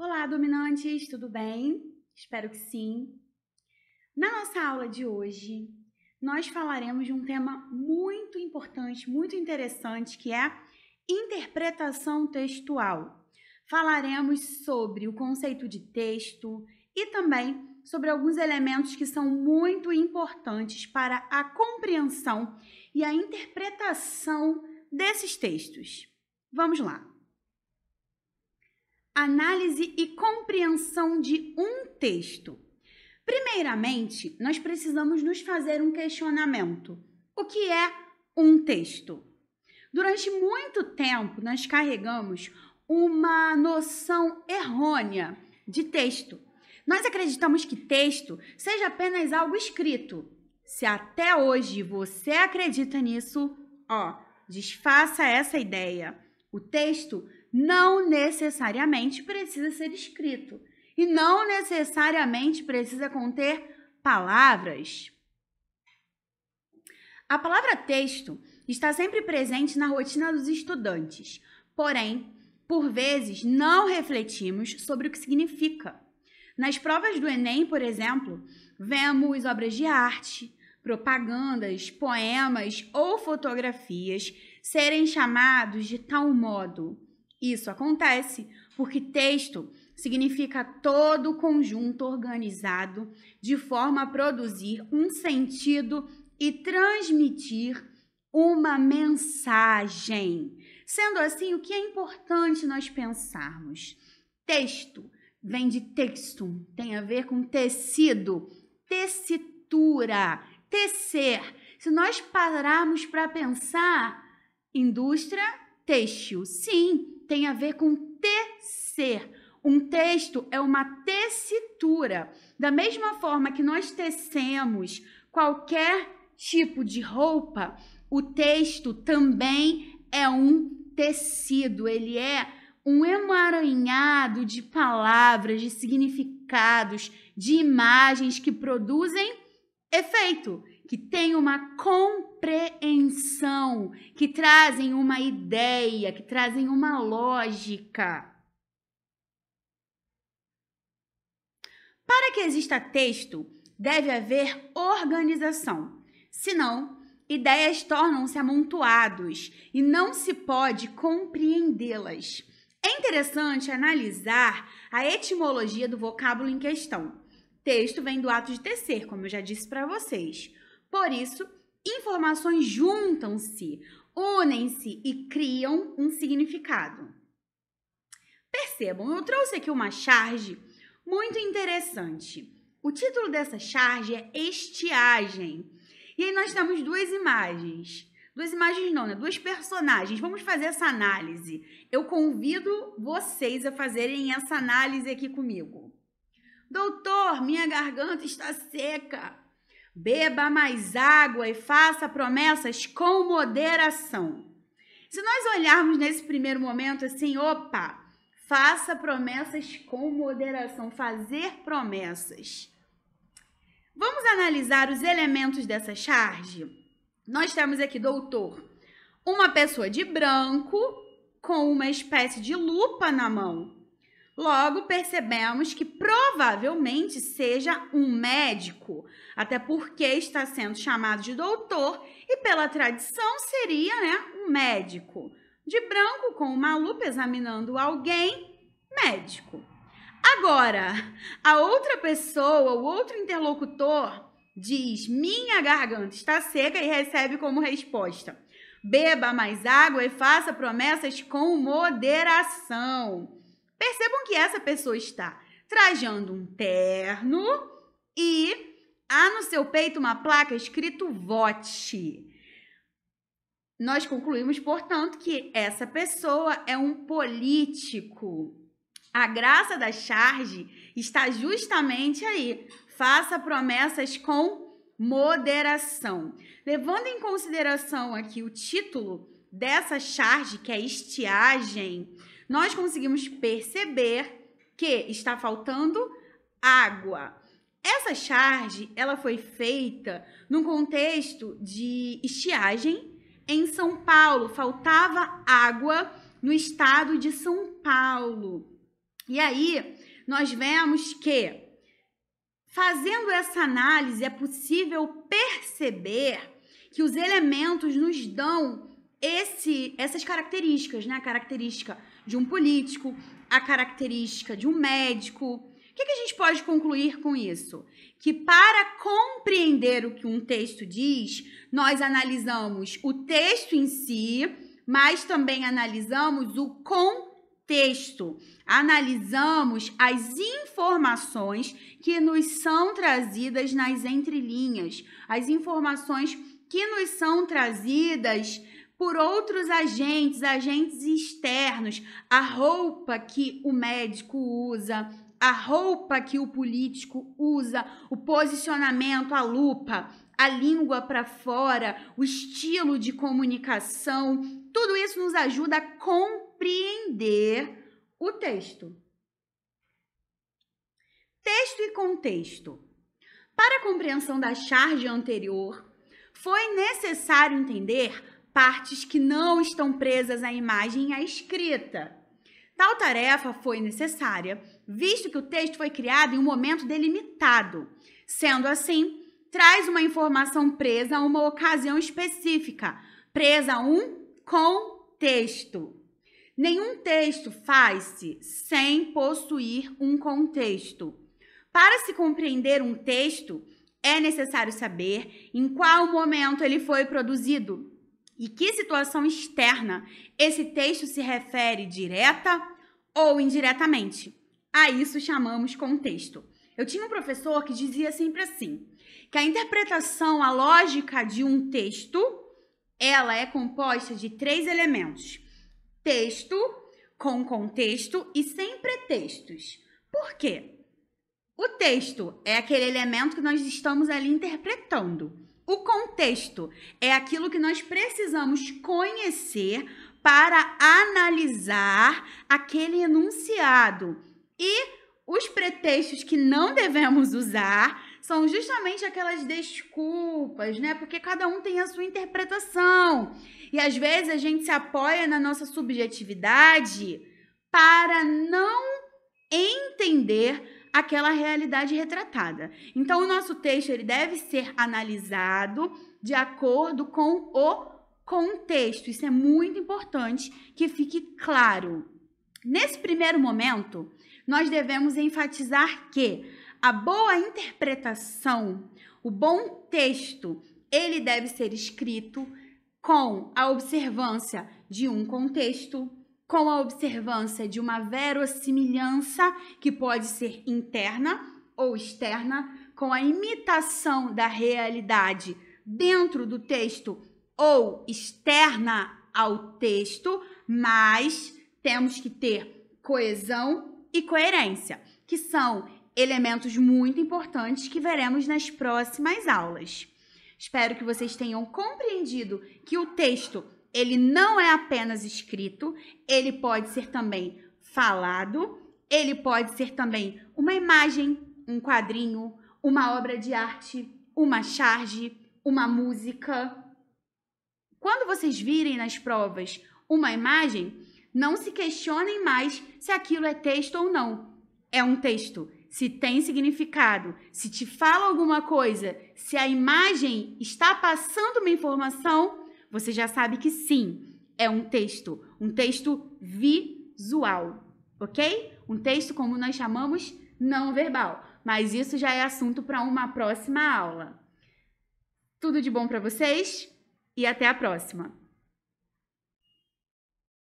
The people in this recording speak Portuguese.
Olá, dominantes, tudo bem? Espero que sim. Na nossa aula de hoje, nós falaremos de um tema muito importante, muito interessante, que é interpretação textual. Falaremos sobre o conceito de texto e também sobre alguns elementos que são muito importantes para a compreensão e a interpretação desses textos. Vamos lá! análise e compreensão de um texto. Primeiramente, nós precisamos nos fazer um questionamento. O que é um texto? Durante muito tempo, nós carregamos uma noção errônea de texto. Nós acreditamos que texto seja apenas algo escrito. Se até hoje você acredita nisso, ó, desfaça essa ideia. O texto não necessariamente precisa ser escrito e não necessariamente precisa conter palavras. A palavra texto está sempre presente na rotina dos estudantes, porém, por vezes, não refletimos sobre o que significa. Nas provas do Enem, por exemplo, vemos obras de arte, propagandas, poemas ou fotografias serem chamados de tal modo isso acontece porque texto significa todo conjunto organizado de forma a produzir um sentido e transmitir uma mensagem. Sendo assim, o que é importante nós pensarmos? Texto vem de textum, tem a ver com tecido, tessitura, tecer. Se nós pararmos para pensar, indústria têxtil, sim, tem a ver com tecer. Um texto é uma tessitura. Da mesma forma que nós tecemos qualquer tipo de roupa, o texto também é um tecido, ele é um emaranhado de palavras, de significados, de imagens que produzem efeito que têm uma compreensão, que trazem uma ideia, que trazem uma lógica. Para que exista texto, deve haver organização. Senão, ideias tornam-se amontoados e não se pode compreendê-las. É interessante analisar a etimologia do vocábulo em questão. Texto vem do ato de tecer, como eu já disse para vocês. Por isso, informações juntam-se, unem-se e criam um significado. Percebam, eu trouxe aqui uma charge muito interessante. O título dessa charge é Estiagem. E aí nós temos duas imagens. Duas imagens não, né? Duas personagens. Vamos fazer essa análise. Eu convido vocês a fazerem essa análise aqui comigo. Doutor, minha garganta está seca. Beba mais água e faça promessas com moderação. Se nós olharmos nesse primeiro momento assim, opa, faça promessas com moderação, fazer promessas. Vamos analisar os elementos dessa charge? Nós temos aqui, doutor, uma pessoa de branco com uma espécie de lupa na mão. Logo, percebemos que provavelmente seja um médico, até porque está sendo chamado de doutor e, pela tradição, seria né, um médico. De branco, com uma lupa examinando alguém, médico. Agora, a outra pessoa, o outro interlocutor, diz: Minha garganta está seca e recebe como resposta: Beba mais água e faça promessas com moderação. Percebam que essa pessoa está trajando um terno e há no seu peito uma placa escrito vote. Nós concluímos, portanto, que essa pessoa é um político. A graça da charge está justamente aí. Faça promessas com moderação. Levando em consideração aqui o título dessa charge, que é estiagem, nós conseguimos perceber que está faltando água. Essa charge, ela foi feita num contexto de estiagem em São Paulo, faltava água no estado de São Paulo. E aí, nós vemos que fazendo essa análise é possível perceber que os elementos nos dão esse, essas características, né? A característica de um político, a característica de um médico. O que, que a gente pode concluir com isso? Que para compreender o que um texto diz, nós analisamos o texto em si, mas também analisamos o contexto. Analisamos as informações que nos são trazidas nas entrelinhas, as informações que nos são trazidas por outros agentes, agentes externos, a roupa que o médico usa, a roupa que o político usa, o posicionamento, a lupa, a língua para fora, o estilo de comunicação, tudo isso nos ajuda a compreender o texto. Texto e contexto. Para a compreensão da charge anterior, foi necessário entender partes que não estão presas à imagem e à escrita. Tal tarefa foi necessária, visto que o texto foi criado em um momento delimitado. Sendo assim, traz uma informação presa a uma ocasião específica, presa a um contexto. Nenhum texto faz-se sem possuir um contexto. Para se compreender um texto, é necessário saber em qual momento ele foi produzido, e que situação externa esse texto se refere direta ou indiretamente? A isso chamamos contexto. Eu tinha um professor que dizia sempre assim: que a interpretação, a lógica de um texto, ela é composta de três elementos: texto, com contexto e sem pretextos. Por quê? O texto é aquele elemento que nós estamos ali interpretando. O contexto é aquilo que nós precisamos conhecer para analisar aquele enunciado. E os pretextos que não devemos usar são justamente aquelas desculpas, né? Porque cada um tem a sua interpretação. E às vezes a gente se apoia na nossa subjetividade para não entender aquela realidade retratada. Então, o nosso texto ele deve ser analisado de acordo com o contexto. Isso é muito importante que fique claro. Nesse primeiro momento, nós devemos enfatizar que a boa interpretação, o bom texto, ele deve ser escrito com a observância de um contexto, com a observância de uma verossimilhança que pode ser interna ou externa, com a imitação da realidade dentro do texto ou externa ao texto, mas temos que ter coesão e coerência, que são elementos muito importantes que veremos nas próximas aulas. Espero que vocês tenham compreendido que o texto ele não é apenas escrito, ele pode ser também falado, ele pode ser também uma imagem, um quadrinho, uma obra de arte, uma charge, uma música. Quando vocês virem nas provas uma imagem, não se questionem mais se aquilo é texto ou não. É um texto. Se tem significado, se te fala alguma coisa, se a imagem está passando uma informação, você já sabe que sim, é um texto, um texto visual, ok? Um texto como nós chamamos não verbal, mas isso já é assunto para uma próxima aula. Tudo de bom para vocês e até a próxima.